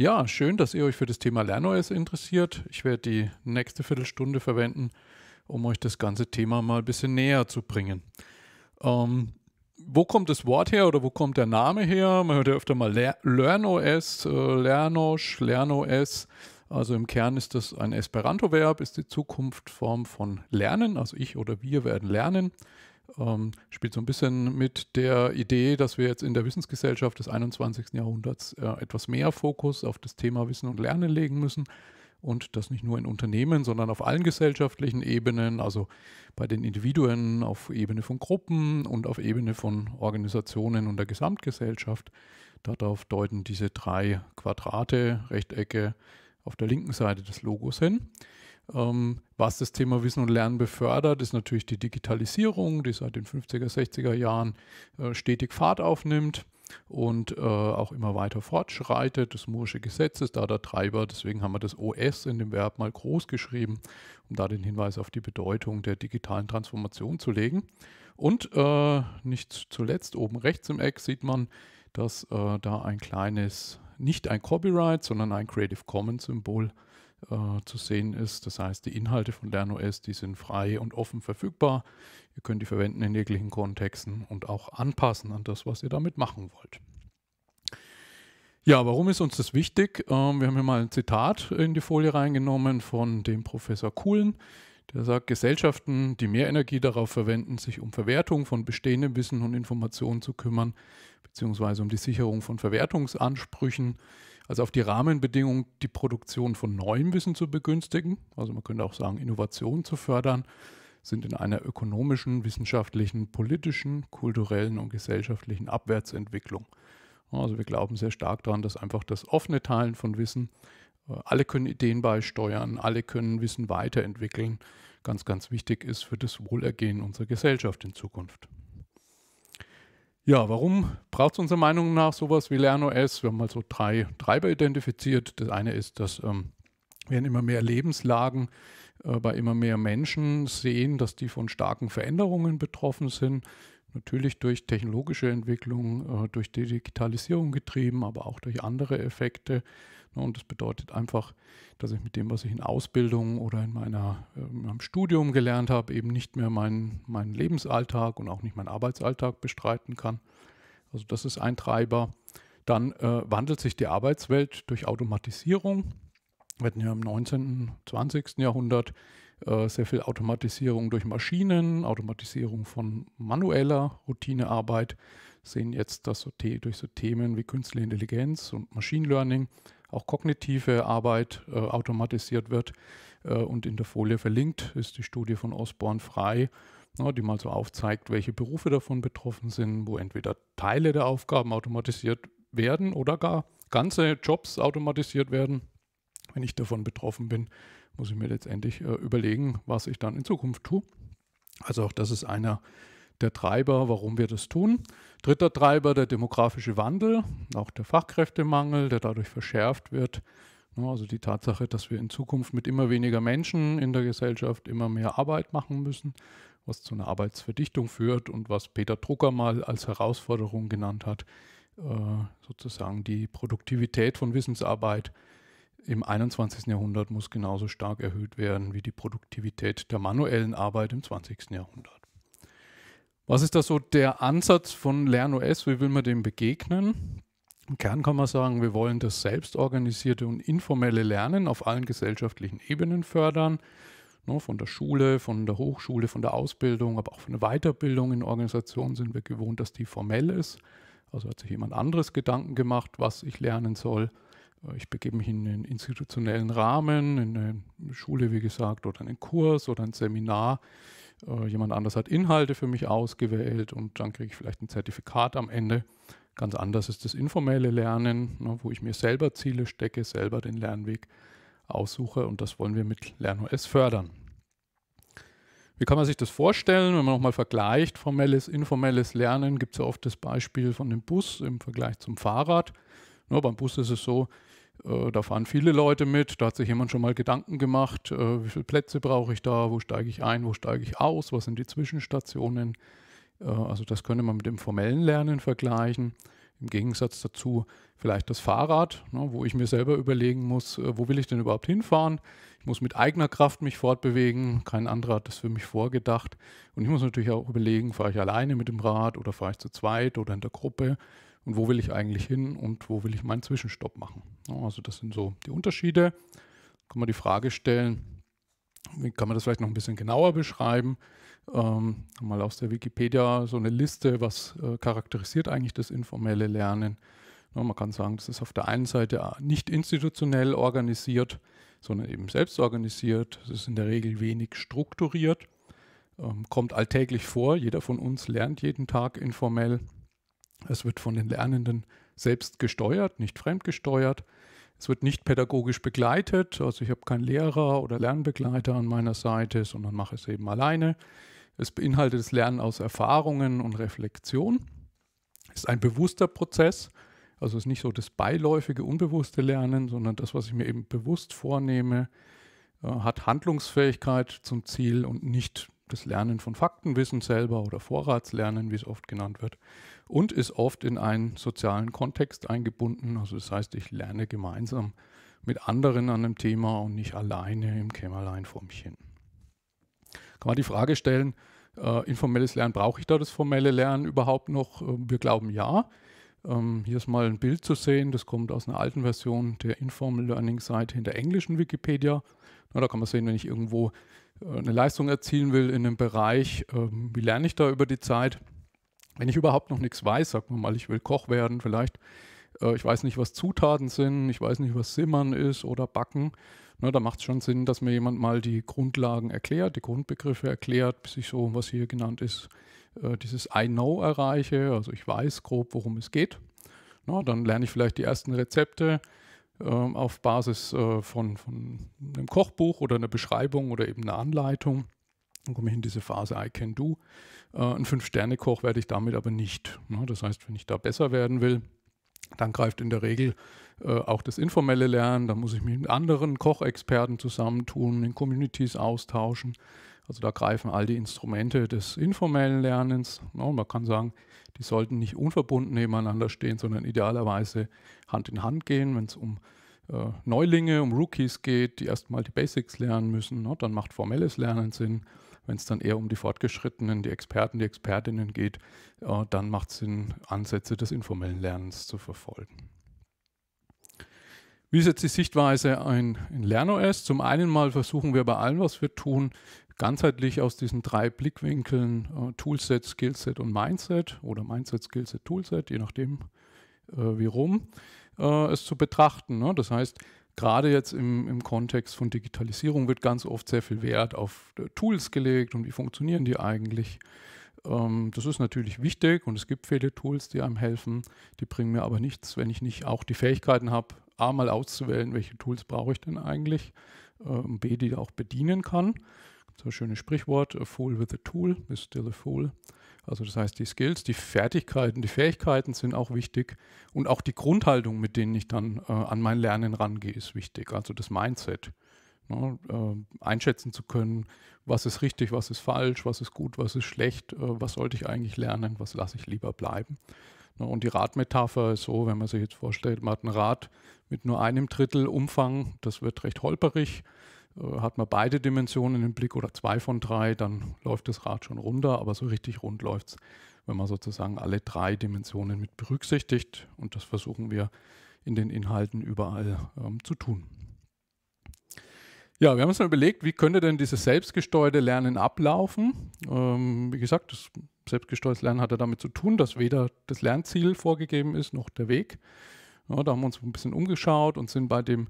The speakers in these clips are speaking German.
Ja, schön, dass ihr euch für das Thema LernOS interessiert. Ich werde die nächste Viertelstunde verwenden, um euch das ganze Thema mal ein bisschen näher zu bringen. Ähm, wo kommt das Wort her oder wo kommt der Name her? Man hört ja öfter mal LernOS, äh, LernOS, LernOS. Also im Kern ist das ein Esperanto-Verb, ist die Zukunftsform von Lernen. Also ich oder wir werden lernen ähm, spielt so ein bisschen mit der Idee, dass wir jetzt in der Wissensgesellschaft des 21. Jahrhunderts äh, etwas mehr Fokus auf das Thema Wissen und Lernen legen müssen. Und das nicht nur in Unternehmen, sondern auf allen gesellschaftlichen Ebenen, also bei den Individuen, auf Ebene von Gruppen und auf Ebene von Organisationen und der Gesamtgesellschaft. Darauf deuten diese drei Quadrate, Rechtecke auf der linken Seite des Logos hin. Ähm, was das Thema Wissen und Lernen befördert, ist natürlich die Digitalisierung, die seit den 50er, 60er Jahren äh, stetig Fahrt aufnimmt und äh, auch immer weiter fortschreitet. Das Moore'sche Gesetz ist da der Treiber, deswegen haben wir das OS in dem Verb mal groß geschrieben, um da den Hinweis auf die Bedeutung der digitalen Transformation zu legen. Und äh, nicht zuletzt oben rechts im Eck sieht man, dass äh, da ein kleines, nicht ein Copyright, sondern ein Creative Commons Symbol ist äh, zu sehen ist. Das heißt, die Inhalte von LernOS, die sind frei und offen verfügbar. Ihr könnt die verwenden in jeglichen Kontexten und auch anpassen an das, was ihr damit machen wollt. Ja, warum ist uns das wichtig? Ähm, wir haben hier mal ein Zitat in die Folie reingenommen von dem Professor Kuhlen. Der sagt, Gesellschaften, die mehr Energie darauf verwenden, sich um Verwertung von bestehendem Wissen und Informationen zu kümmern, beziehungsweise um die Sicherung von Verwertungsansprüchen, also auf die Rahmenbedingungen, die Produktion von neuem Wissen zu begünstigen, also man könnte auch sagen, Innovation zu fördern, sind in einer ökonomischen, wissenschaftlichen, politischen, kulturellen und gesellschaftlichen Abwärtsentwicklung. Also wir glauben sehr stark daran, dass einfach das offene Teilen von Wissen alle können Ideen beisteuern, alle können Wissen weiterentwickeln. Ganz, ganz wichtig ist für das Wohlergehen unserer Gesellschaft in Zukunft. Ja, warum braucht es unserer Meinung nach sowas wie LernOS? Wir haben mal so drei Treiber identifiziert. Das eine ist, dass ähm, wir in immer mehr Lebenslagen äh, bei immer mehr Menschen sehen, dass die von starken Veränderungen betroffen sind natürlich durch technologische Entwicklung, äh, durch die Digitalisierung getrieben, aber auch durch andere Effekte. Ne, und das bedeutet einfach, dass ich mit dem, was ich in Ausbildung oder in, meiner, in meinem ähm, Studium gelernt habe, eben nicht mehr meinen, meinen Lebensalltag und auch nicht meinen Arbeitsalltag bestreiten kann. Also das ist ein Treiber. Dann äh, wandelt sich die Arbeitswelt durch Automatisierung. Wir hatten ja im 19., und 20. Jahrhundert äh, sehr viel Automatisierung durch Maschinen, Automatisierung von manueller Routinearbeit. Wir sehen jetzt, dass so, durch so Themen wie künstliche Intelligenz und Machine Learning auch kognitive Arbeit äh, automatisiert wird. Äh, und in der Folie verlinkt ist die Studie von Osborne frei, na, die mal so aufzeigt, welche Berufe davon betroffen sind, wo entweder Teile der Aufgaben automatisiert werden oder gar ganze Jobs automatisiert werden. Wenn ich davon betroffen bin, muss ich mir letztendlich äh, überlegen, was ich dann in Zukunft tue. Also auch das ist einer der Treiber, warum wir das tun. Dritter Treiber, der demografische Wandel, auch der Fachkräftemangel, der dadurch verschärft wird. Ne, also die Tatsache, dass wir in Zukunft mit immer weniger Menschen in der Gesellschaft immer mehr Arbeit machen müssen, was zu einer Arbeitsverdichtung führt und was Peter Drucker mal als Herausforderung genannt hat, äh, sozusagen die Produktivität von Wissensarbeit im 21. Jahrhundert muss genauso stark erhöht werden wie die Produktivität der manuellen Arbeit im 20. Jahrhundert. Was ist da so der Ansatz von LernOS? Wie will man dem begegnen? Im Kern kann man sagen, wir wollen das selbstorganisierte und informelle Lernen auf allen gesellschaftlichen Ebenen fördern. Ne, von der Schule, von der Hochschule, von der Ausbildung, aber auch von der Weiterbildung in Organisationen sind wir gewohnt, dass die formell ist. Also hat sich jemand anderes Gedanken gemacht, was ich lernen soll. Äh, ich begebe mich in einen institutionellen Rahmen, in eine Schule, wie gesagt, oder einen Kurs oder ein Seminar. Äh, jemand anders hat Inhalte für mich ausgewählt und dann kriege ich vielleicht ein Zertifikat am Ende. Ganz anders ist das informelle Lernen, ne, wo ich mir selber Ziele stecke, selber den Lernweg aussuche und das wollen wir mit LernOS fördern. Wie kann man sich das vorstellen, wenn man nochmal vergleicht, formelles, informelles Lernen, gibt es ja oft das Beispiel von dem Bus im Vergleich zum Fahrrad. Nur ne, beim Bus ist es so, äh, da fahren viele Leute mit, da hat sich jemand schon mal Gedanken gemacht, äh, wie viele Plätze brauche ich da, wo steige ich ein, wo steige ich aus, was sind die Zwischenstationen. Äh, also das könnte man mit dem formellen Lernen vergleichen. Im Gegensatz dazu vielleicht das Fahrrad, ne, wo ich mir selber überlegen muss, wo will ich denn überhaupt hinfahren? Ich muss mit eigener Kraft mich fortbewegen, kein anderer hat das für mich vorgedacht. Und ich muss natürlich auch überlegen, fahre ich alleine mit dem Rad oder fahre ich zu zweit oder in der Gruppe und wo will ich eigentlich hin und wo will ich meinen Zwischenstopp machen. Also das sind so die Unterschiede. Kann man die Frage stellen, wie kann man das vielleicht noch ein bisschen genauer beschreiben? Ähm, mal aus der Wikipedia so eine Liste, was äh, charakterisiert eigentlich das informelle Lernen. Ja, man kann sagen, das ist auf der einen Seite äh, nicht institutionell organisiert, sondern eben selbst organisiert. Es ist in der Regel wenig strukturiert, ähm, kommt alltäglich vor. Jeder von uns lernt jeden Tag informell. Es wird von den Lernenden selbst gesteuert, nicht fremdgesteuert. Es wird nicht pädagogisch begleitet, also ich habe keinen Lehrer oder Lernbegleiter an meiner Seite, sondern mache es eben alleine. Es beinhaltet das Lernen aus Erfahrungen und Reflexion. Ist ein bewusster Prozess, also es ist nicht so das beiläufige, unbewusste Lernen, sondern das, was ich mir eben bewusst vornehme, äh, hat Handlungsfähigkeit zum Ziel und nicht das Lernen von Faktenwissen selber oder Vorratslernen, wie es oft genannt wird, und ist oft in einen sozialen Kontext eingebunden. Also das heißt, ich lerne gemeinsam mit anderen an einem Thema und nicht alleine im Kämmerlein vor mich hin. Kann man die Frage stellen, äh, informelles Lernen, brauche ich da das formelle Lernen überhaupt noch? Äh, wir glauben ja. Ähm, hier ist mal ein Bild zu sehen, das kommt aus einer alten Version der Informal Learning Seite in der englischen Wikipedia. Na, da kann man sehen, wenn ich irgendwo äh, eine Leistung erzielen will in einem Bereich, äh, wie lerne ich da über die Zeit? Wenn ich überhaupt noch nichts weiß, sagen wir mal, ich will Koch werden, vielleicht, äh, ich weiß nicht, was Zutaten sind, ich weiß nicht, was Simmern ist oder Backen. Na, da macht es schon Sinn, dass mir jemand mal die Grundlagen erklärt, die Grundbegriffe erklärt, bis ich so, was hier genannt ist, äh, dieses I know erreiche, also ich weiß grob, worum es geht. Na, dann lerne ich vielleicht die ersten Rezepte äh, auf Basis äh, von, von einem Kochbuch oder einer Beschreibung oder eben einer Anleitung. Dann komme ich in diese Phase I can do. Äh, ein Fünf-Sterne-Koch werde ich damit aber nicht. Na, das heißt, wenn ich da besser werden will, dann greift in der Regel äh, auch das informelle Lernen. Da muss ich mich mit anderen Kochexperten zusammentun, in Communities austauschen. Also da greifen all die Instrumente des informellen Lernens. No, ne? man kann sagen, die sollten nicht unverbunden nebeneinander stehen, sondern idealerweise Hand in Hand gehen, wenn es um äh, Neulinge, um Rookies geht, die erstmal die Basics lernen müssen. No, ne? dann macht formelles Lernen Sinn. Wenn es dann eher um die Fortgeschrittenen, die Experten, die Expertinnen geht, äh, dann macht es Sinn, Ansätze des informellen Lernens zu verfolgen. Wie ist jetzt die Sichtweise ein in LernOS? Zum einen mal versuchen wir bei allem, was wir tun, ganzheitlich aus diesen drei Blickwinkeln äh, Toolset, Skillset und Mindset oder Mindset, Skillset, Toolset, je nachdem äh, wie rum, äh, es zu betrachten. Ne? Das heißt, gerade jetzt im, im Kontext von Digitalisierung wird ganz oft sehr viel Wert auf äh, Tools gelegt und wie funktionieren die eigentlich. Ähm, das ist natürlich wichtig und es gibt viele Tools, die einem helfen. Die bringen mir aber nichts, wenn ich nicht auch die Fähigkeiten habe, A mal auszuwählen, welche Tools brauche ich denn eigentlich, äh, B, die auch bedienen kann. So ein schönes Sprichwort, a fool with a tool is still a fool. Also das heißt, die Skills, die Fertigkeiten, die Fähigkeiten sind auch wichtig und auch die Grundhaltung, mit denen ich dann äh, an mein Lernen rangehe, ist wichtig. Also das Mindset, ne, äh, einschätzen zu können, was ist richtig, was ist falsch, was ist gut, was ist schlecht, äh, was sollte ich eigentlich lernen, was lasse ich lieber bleiben. Ne, und die Radmetapher ist so, wenn man sich jetzt vorstellt, man hat ein Rad mit nur einem Drittel Umfang, das wird recht holperig äh, hat man beide Dimensionen im Blick oder zwei von drei, dann läuft das Rad schon runter, aber so richtig rund läuft es, wenn man sozusagen alle drei Dimensionen mit berücksichtigt. Und das versuchen wir in den Inhalten überall ähm, zu tun. Ja, wir haben uns mal überlegt, wie könnte denn dieses selbstgesteuerte Lernen ablaufen? Ähm, wie gesagt, das selbstgesteuerte Lernen hat ja damit zu tun, dass weder das Lernziel vorgegeben ist noch der Weg. Ja, da haben wir uns ein bisschen umgeschaut und sind bei dem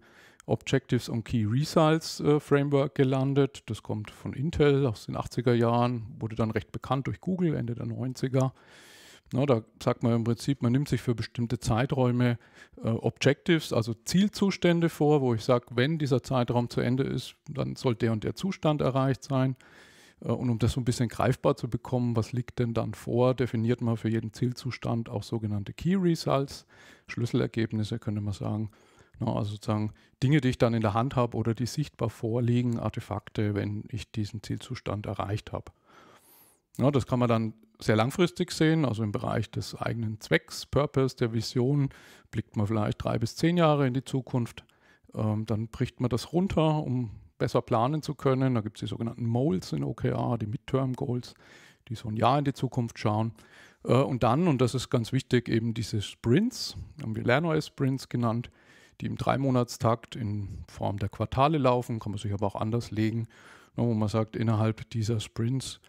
Objectives on Key Results äh, Framework gelandet. Das kommt von Intel aus den 80er Jahren, wurde dann recht bekannt durch Google Ende der 90er. Na, da sagt man im Prinzip, man nimmt sich für bestimmte Zeiträume äh, Objectives, also Zielzustände vor, wo ich sage, wenn dieser Zeitraum zu Ende ist, dann soll der und der Zustand erreicht sein. Äh, und um das so ein bisschen greifbar zu bekommen, was liegt denn dann vor, definiert man für jeden Zielzustand auch sogenannte Key Results, Schlüsselergebnisse könnte man sagen. Ne, also sozusagen Dinge, die ich dann in der Hand habe oder die sichtbar vorliegen, Artefakte, wenn ich diesen Zielzustand erreicht habe. Ja, ne, das kann man dann sehr langfristig sehen, also im Bereich des eigenen Zwecks, Purpose, der Vision, blickt man vielleicht drei bis zehn Jahre in die Zukunft. Ähm, dann bricht man das runter, um besser planen zu können. Da gibt es die sogenannten Moles in OKR, die Midterm Goals, die so ein Jahr in die Zukunft schauen. Äh, und dann, und das ist ganz wichtig, eben diese Sprints, haben wir LernOS-Sprints genannt, die im Dreimonatstakt in Form der Quartale laufen, kann man sich aber auch anders legen, ne, wo man sagt, innerhalb dieser Sprints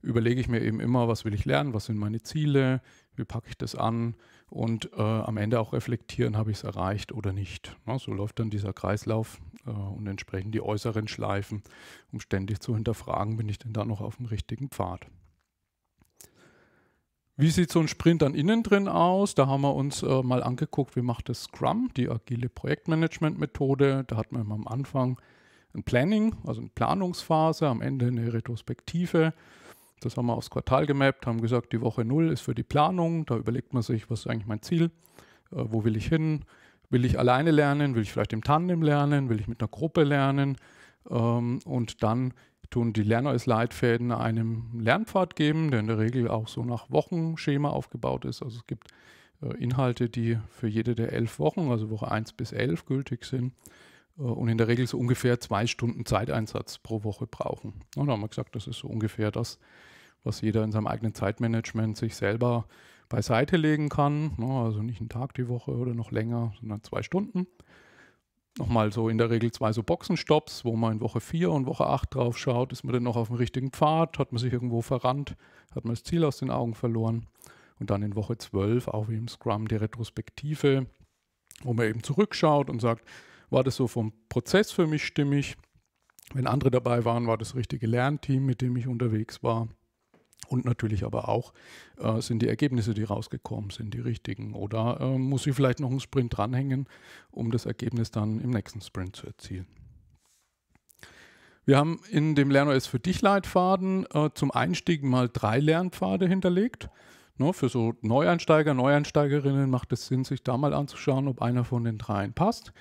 überlege ich mir eben immer, was will ich lernen, was sind meine Ziele, wie packe ich das an und äh, am Ende auch reflektieren, habe ich es erreicht oder nicht. Na, ne? so läuft dann dieser Kreislauf äh, und entsprechend die äußeren Schleifen, um ständig zu hinterfragen, bin ich denn da noch auf dem richtigen Pfad. Wie sieht so ein Sprint dann innen drin aus? Da haben wir uns äh, mal angeguckt, wie macht das Scrum, die agile Projektmanagement-Methode. Da hat man am Anfang ein Planning, also eine Planungsphase, am Ende eine Retrospektive. Das haben wir aufs Quartal gemappt, haben gesagt, die Woche 0 ist für die Planung. Da überlegt man sich, was ist eigentlich mein Ziel? Äh, wo will ich hin? Will ich alleine lernen? Will ich vielleicht im Tandem lernen? Will ich mit einer Gruppe lernen? Ähm, und dann tun die Lerner als Leitfäden einem Lernpfad geben, der in der Regel auch so nach Wochenschema aufgebaut ist. Also es gibt äh, Inhalte, die für jede der elf Wochen, also Woche 1 bis 11, gültig sind äh, und in der Regel so ungefähr zwei Stunden Zeiteinsatz pro Woche brauchen. Und da haben wir gesagt, das ist so ungefähr das, was jeder in seinem eigenen Zeitmanagement sich selber beiseite legen kann. Ne, also nicht einen Tag die Woche oder noch länger, sondern zwei Stunden nochmal so in der Regel zwei so Boxenstops, wo man in Woche 4 und Woche 8 drauf schaut, ist man denn noch auf dem richtigen Pfad, hat man sich irgendwo verrannt, hat man das Ziel aus den Augen verloren. Und dann in Woche 12, auch wie im Scrum, die Retrospektive, wo man eben zurückschaut und sagt, war das so vom Prozess für mich stimmig? Wenn andere dabei waren, war das richtige Lernteam, mit dem ich unterwegs war. Und natürlich aber auch, äh, sind die Ergebnisse, die rausgekommen sind, die richtigen? Oder äh, muss ich vielleicht noch einen Sprint dranhängen, um das Ergebnis dann im nächsten Sprint zu erzielen? Wir haben in dem LernOS für dich Leitfaden äh, zum Einstieg mal drei Lernpfade hinterlegt. Ne, für so Neueinsteiger, Neueinsteigerinnen macht es Sinn, sich da mal anzuschauen, ob einer von den dreien passt.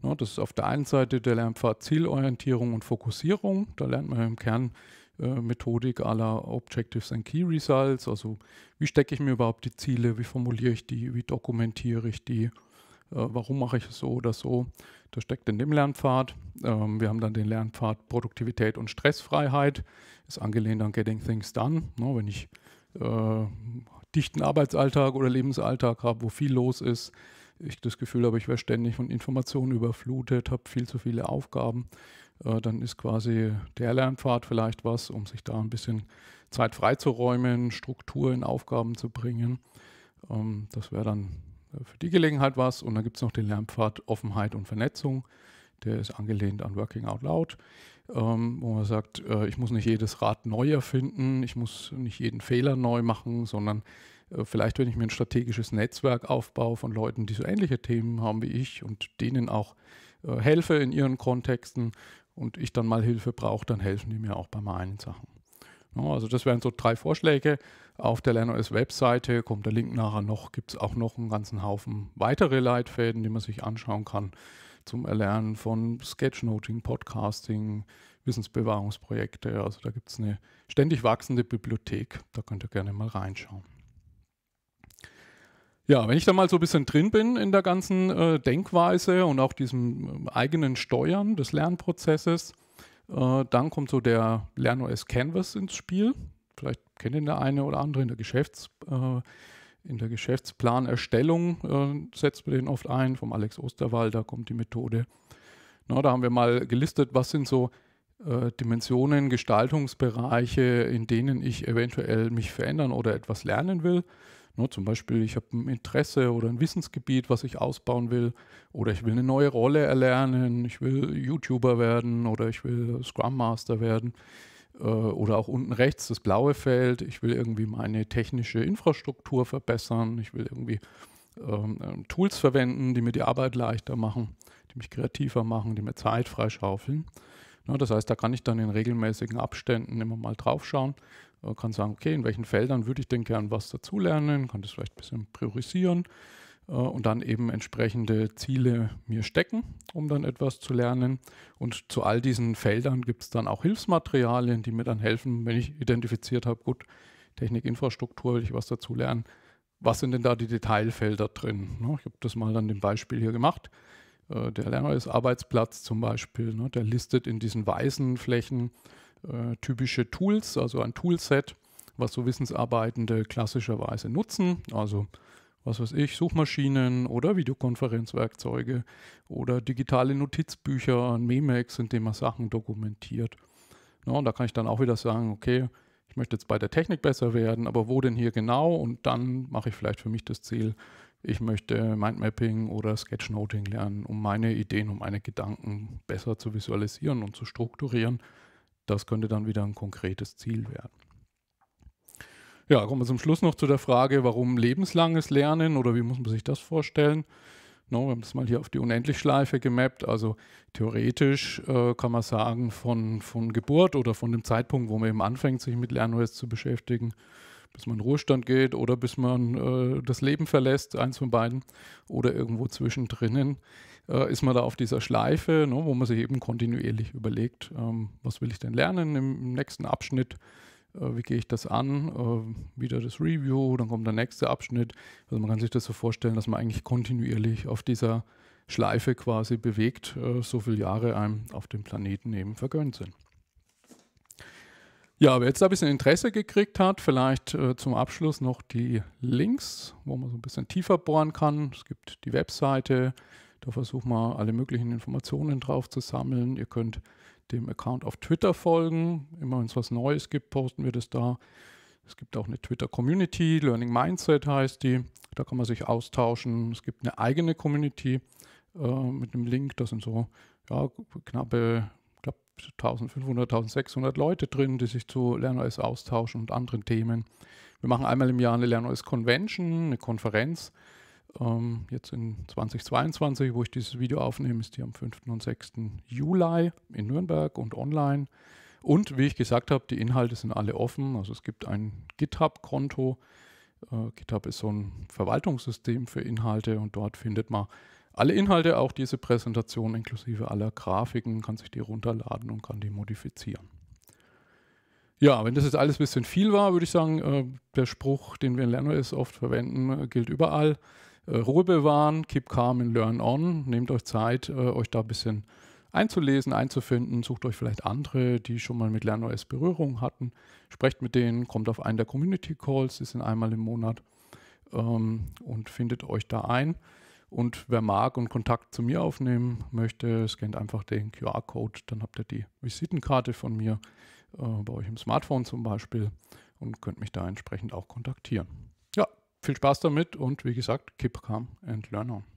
Ne, das ist auf der einen Seite der Lernpfad Zielorientierung und Fokussierung. Da lernt man im Kern, äh, Methodik aller Objectives and Key Results. Also wie stecke ich mir überhaupt die Ziele, wie formuliere ich die, wie dokumentiere ich die, äh, warum mache ich es so oder so. Das steckt in dem Lernpfad. Ähm, wir haben dann den Lernpfad Produktivität und Stressfreiheit, ist angelehnt an Getting Things Done. Ne, wenn ich äh, dichten Arbeitsalltag oder Lebensalltag habe, wo viel los ist, ich das Gefühl habe, ich werde ständig von Informationen überflutet, habe viel zu viele Aufgaben äh, dann ist quasi der Lernpfad vielleicht was, um sich da ein bisschen Zeit freizuräumen, Struktur in Aufgaben zu bringen. Ähm, das wäre dann äh, für die Gelegenheit was. Und dann gibt es noch den Lernpfad Offenheit und Vernetzung. Der ist angelehnt an Working Out Loud, ähm, wo man sagt, äh, ich muss nicht jedes Rad neu erfinden, ich muss nicht jeden Fehler neu machen, sondern vielleicht, wenn ich mir ein strategisches Netzwerk aufbaue von Leuten, die so ähnliche Themen haben wie ich und denen auch helfe in ihren Kontexten und ich dann mal Hilfe brauche, dann helfen die mir auch bei meinen Sachen. Also das wären so drei Vorschläge. Auf der LernOS-Webseite kommt der Link nachher noch, gibt es auch noch einen ganzen Haufen weitere Leitfäden, die man sich anschauen kann zum Erlernen von Sketchnoting, Podcasting, Wissensbewahrungsprojekte. Also da gibt es eine ständig wachsende Bibliothek, da könnt ihr gerne mal reinschauen. Ja, wenn ich da mal so ein bisschen drin bin in der ganzen äh, Denkweise und auch diesem ähm, eigenen Steuern des Lernprozesses, äh, dann kommt so der LernOS Canvas ins Spiel. Vielleicht kennt ihn der eine oder andere in der Geschäfts äh, in der Geschäftsplanerstellung äh, setzt man den oft ein. Vom Alex Osterwald, da kommt die Methode. Na, da haben wir mal gelistet, was sind so äh, Dimensionen, Gestaltungsbereiche, in denen ich eventuell mich verändern oder etwas lernen will. Ne, zum Beispiel, ich habe ein Interesse oder ein Wissensgebiet, was ich ausbauen will, oder ich will eine neue Rolle erlernen, ich will YouTuber werden oder ich will Scrum Master werden äh, oder auch unten rechts das blaue Feld. Ich will irgendwie meine technische Infrastruktur verbessern. Ich will irgendwie ähm, ähm Tools verwenden, die mir die Arbeit leichter machen, die mich kreativer machen, die mir Zeit freischaufeln. Ja, ne, das heißt, da kann ich dann in regelmäßigen Abständen immer mal draufschauen äh, kann sagen, okay, in welchen Feldern würde ich denn gern was dazulernen, kann das vielleicht ein bisschen priorisieren äh, und dann eben entsprechende Ziele mir stecken, um dann etwas zu lernen. Und zu all diesen Feldern gibt es dann auch Hilfsmaterialien, die mir dann helfen, wenn ich identifiziert habe, gut, Technik, Infrastruktur, will ich was dazulernen. Was sind denn da die Detailfelder drin? Ne? Ich habe das mal an dem Beispiel hier gemacht äh, der Lerner ist Arbeitsplatz zum Beispiel, ne, der listet in diesen weißen Flächen äh, typische Tools, also ein Toolset, was so Wissensarbeitende klassischerweise nutzen. Also was weiß ich, Suchmaschinen oder Videokonferenzwerkzeuge oder digitale Notizbücher, Memex, in denen man Sachen dokumentiert. Ja, und da kann ich dann auch wieder sagen, okay, ich möchte jetzt bei der Technik besser werden, aber wo denn hier genau? Und dann mache ich vielleicht für mich das Ziel, ich möchte Mindmapping oder Sketchnoting lernen, um meine Ideen, um meine Gedanken besser zu visualisieren und zu strukturieren das könnte dann wieder ein konkretes Ziel werden. Ja, kommen wir zum Schluss noch zu der Frage, warum lebenslanges Lernen oder wie muss man sich das vorstellen? No, wir haben das mal hier auf die Unendlichschleife gemappt. Also theoretisch äh, kann man sagen, von, von Geburt oder von dem Zeitpunkt, wo man eben anfängt, sich mit Lernwest zu beschäftigen, bis man in Ruhestand geht oder bis man äh, das Leben verlässt, eins von beiden, oder irgendwo zwischendrin, äh, ist man da auf dieser Schleife, ne, wo man sich eben kontinuierlich überlegt, ähm, was will ich denn lernen im, im nächsten Abschnitt, äh, wie gehe ich das an, äh, wieder das Review, dann kommt der nächste Abschnitt. Also man kann sich das so vorstellen, dass man eigentlich kontinuierlich auf dieser Schleife quasi bewegt, äh, so viele Jahre einem auf dem Planeten eben vergönnt sind. Ja, wer jetzt da ein bisschen Interesse gekriegt hat, vielleicht äh, zum Abschluss noch die Links, wo man so ein bisschen tiefer bohren kann. Es gibt die Webseite, da versuchen wir alle möglichen Informationen drauf zu sammeln. Ihr könnt dem Account auf Twitter folgen. Immer wenn es was Neues gibt, posten wir das da. Es gibt auch eine Twitter-Community, Learning Mindset heißt die. Da kann man sich austauschen. Es gibt eine eigene Community äh, mit einem Link. Da sind so ja, knappe, ich 1500, 1600 Leute drin, die sich zu LernOS austauschen und anderen Themen. Wir machen einmal im Jahr eine LernOS Convention, eine Konferenz ähm, jetzt in 2022, wo ich dieses Video aufnehme, ist die am 5. und 6. Juli in Nürnberg und online. Und wie ich gesagt habe, die Inhalte sind alle offen. Also es gibt ein GitHub-Konto. Äh, GitHub ist so ein Verwaltungssystem für Inhalte und dort findet man alle Inhalte, auch diese Präsentation inklusive aller Grafiken, kann sich die runterladen und kann die modifizieren. Ja, wenn das jetzt alles ein bisschen viel war, würde ich sagen, äh, der Spruch, den wir in LernOS oft verwenden, äh, gilt überall. Äh, Ruhe bewahren, keep calm and learn on. Nehmt euch Zeit, äh, euch da ein bisschen einzulesen, einzufinden. Sucht euch vielleicht andere, die schon mal mit LernOS Berührung hatten. Sprecht mit denen, kommt auf einen der Community Calls, die sind einmal im Monat ähm, und findet euch da ein. Und wer mag und Kontakt zu mir aufnehmen möchte, scannt einfach den QR-Code, dann habt ihr die Visitenkarte von mir äh, bei euch im Smartphone zum Beispiel und könnt mich da entsprechend auch kontaktieren viel Spaß damit und wie gesagt, keep calm and learn on.